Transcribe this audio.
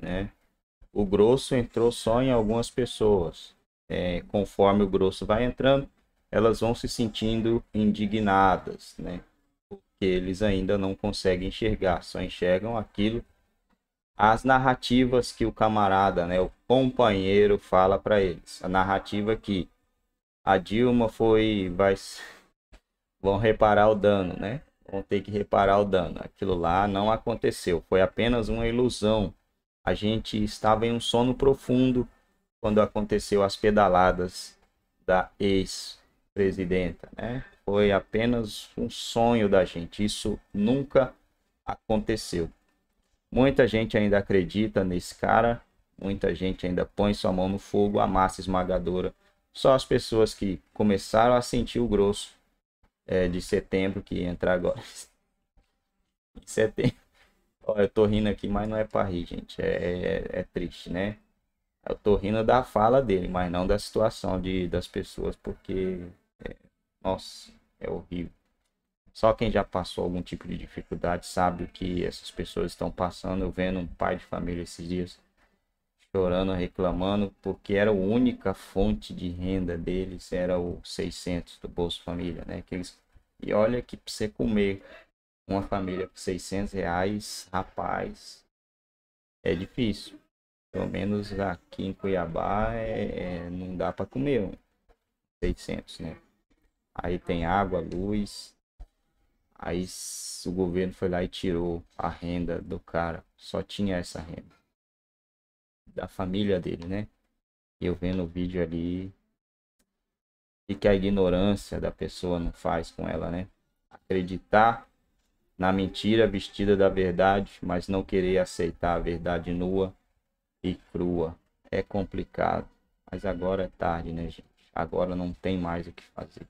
né? O grosso entrou só em algumas pessoas. É, conforme o grosso vai entrando, elas vão se sentindo indignadas, né? Porque eles ainda não conseguem enxergar, só enxergam aquilo, as narrativas que o camarada, né, o companheiro fala para eles. A narrativa que a Dilma foi, vai, vão reparar o dano, né? Vão ter que reparar o dano. Aquilo lá não aconteceu, foi apenas uma ilusão a gente estava em um sono profundo quando aconteceu as pedaladas da ex-presidenta, né? Foi apenas um sonho da gente. Isso nunca aconteceu. Muita gente ainda acredita nesse cara, muita gente ainda põe sua mão no fogo, a massa esmagadora. Só as pessoas que começaram a sentir o grosso é, de setembro, que entra agora. setembro eu tô rindo aqui, mas não é pra rir, gente. É, é, é triste, né? Eu tô rindo da fala dele, mas não da situação de, das pessoas, porque. É, nossa, é horrível. Só quem já passou algum tipo de dificuldade sabe o que essas pessoas estão passando. Eu vendo um pai de família esses dias chorando, reclamando, porque era a única fonte de renda deles, era o 600 do Bolsa Família, né? Que eles... E olha que pra você comer uma família por 600 reais, rapaz, é difícil. Pelo menos aqui em Cuiabá é, é não dá para comer um 600, né? Aí tem água, luz. Aí o governo foi lá e tirou a renda do cara. Só tinha essa renda. Da família dele, né? Eu vendo o vídeo ali. E que a ignorância da pessoa não faz com ela, né? Acreditar na mentira vestida da verdade, mas não querer aceitar a verdade nua e crua. É complicado, mas agora é tarde, né, gente? Agora não tem mais o que fazer.